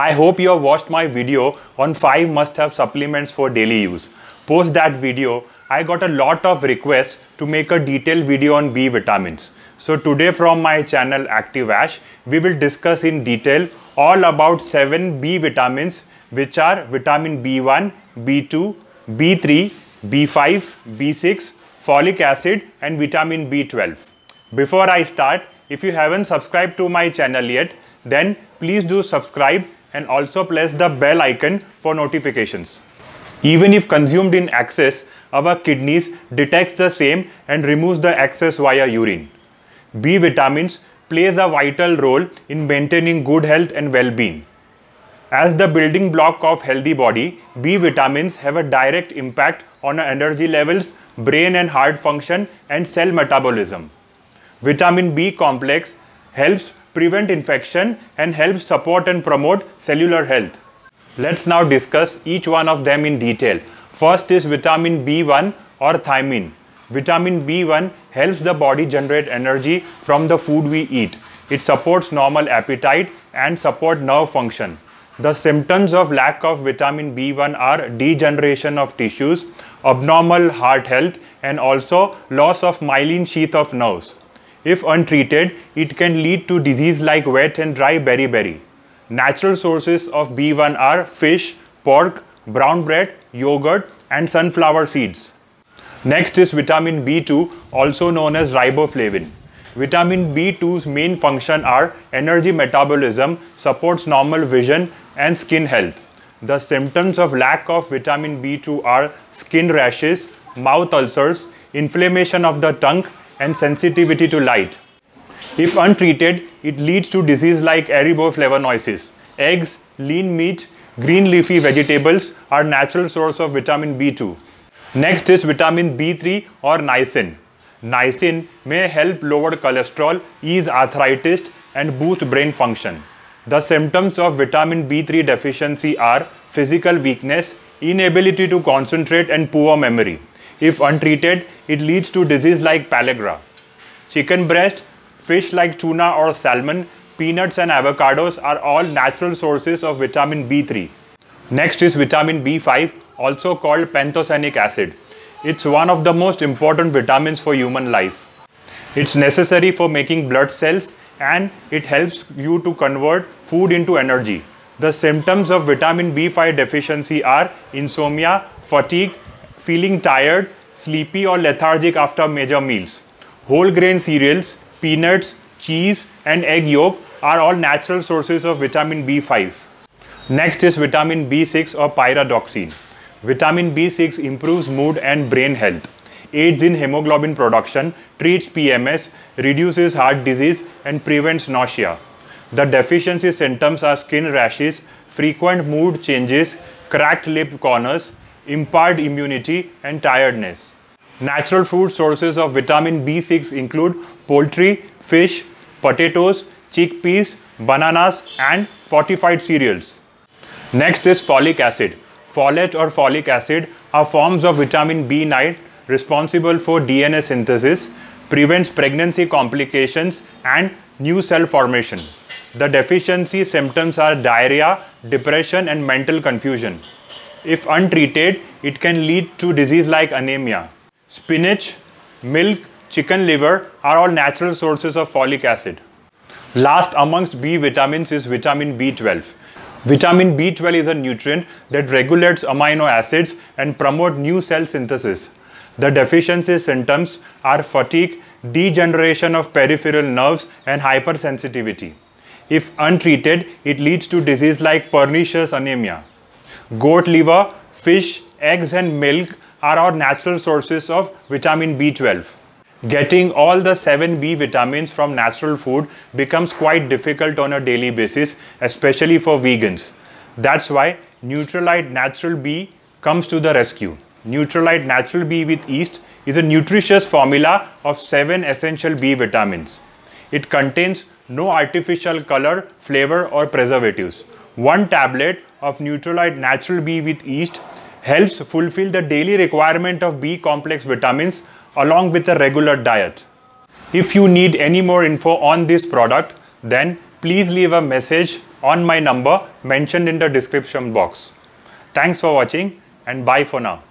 I hope you have watched my video on 5 must-have supplements for daily use. Post that video, I got a lot of requests to make a detailed video on B vitamins. So today from my channel Active Ash, we will discuss in detail all about 7 B vitamins which are vitamin B1, B2, B3, B5, B6, folic acid and vitamin B12. Before I start, if you haven't subscribed to my channel yet, then please do subscribe and also press the bell icon for notifications. Even if consumed in excess, our kidneys detects the same and removes the excess via urine. B vitamins plays a vital role in maintaining good health and well-being. As the building block of healthy body, B vitamins have a direct impact on our energy levels, brain and heart function and cell metabolism. Vitamin B complex helps prevent infection, and help support and promote cellular health. Let's now discuss each one of them in detail. First is vitamin B1 or thiamine. Vitamin B1 helps the body generate energy from the food we eat. It supports normal appetite and support nerve function. The symptoms of lack of vitamin B1 are degeneration of tissues, abnormal heart health and also loss of myelin sheath of nerves. If untreated, it can lead to disease like wet and dry beriberi. Natural sources of B1 are fish, pork, brown bread, yogurt and sunflower seeds. Next is vitamin B2 also known as riboflavin. Vitamin B2's main function are energy metabolism, supports normal vision and skin health. The symptoms of lack of vitamin B2 are skin rashes, mouth ulcers, inflammation of the tongue and sensitivity to light. If untreated, it leads to disease like arabo Eggs, lean meat, green leafy vegetables are natural source of vitamin B2. Next is vitamin B3 or niacin. Niacin may help lower cholesterol, ease arthritis and boost brain function. The symptoms of vitamin B3 deficiency are physical weakness, inability to concentrate and poor memory. If untreated, it leads to disease like pellagra. Chicken breast, fish like tuna or salmon, peanuts and avocados are all natural sources of vitamin B3. Next is vitamin B5, also called pantothenic acid. It's one of the most important vitamins for human life. It's necessary for making blood cells and it helps you to convert food into energy. The symptoms of vitamin B5 deficiency are insomnia, fatigue, feeling tired, sleepy or lethargic after major meals. Whole grain cereals, peanuts, cheese and egg yolk are all natural sources of vitamin B5. Next is vitamin B6 or pyridoxine. Vitamin B6 improves mood and brain health, aids in hemoglobin production, treats PMS, reduces heart disease and prevents nausea. The deficiency symptoms are skin rashes, frequent mood changes, cracked lip corners, impaired immunity and tiredness. Natural food sources of vitamin B6 include poultry, fish, potatoes, chickpeas, bananas and fortified cereals. Next is folic acid. Folate or folic acid are forms of vitamin B9 responsible for DNA synthesis, prevents pregnancy complications and new cell formation. The deficiency symptoms are diarrhea, depression and mental confusion. If untreated, it can lead to disease like anemia. Spinach, milk, chicken liver are all natural sources of folic acid. Last amongst B vitamins is vitamin B12. Vitamin B12 is a nutrient that regulates amino acids and promote new cell synthesis. The deficiency symptoms are fatigue, degeneration of peripheral nerves and hypersensitivity. If untreated, it leads to disease like pernicious anemia. Goat liver, fish, eggs and milk are our natural sources of vitamin B12. Getting all the 7 B vitamins from natural food becomes quite difficult on a daily basis, especially for vegans. That's why Neutralite Natural B comes to the rescue. Neutralite Natural B with yeast is a nutritious formula of 7 essential B vitamins. It contains no artificial color, flavor or preservatives. One tablet of Neutralite Natural B with yeast helps fulfill the daily requirement of B complex vitamins along with a regular diet. If you need any more info on this product, then please leave a message on my number mentioned in the description box. Thanks for watching and bye for now.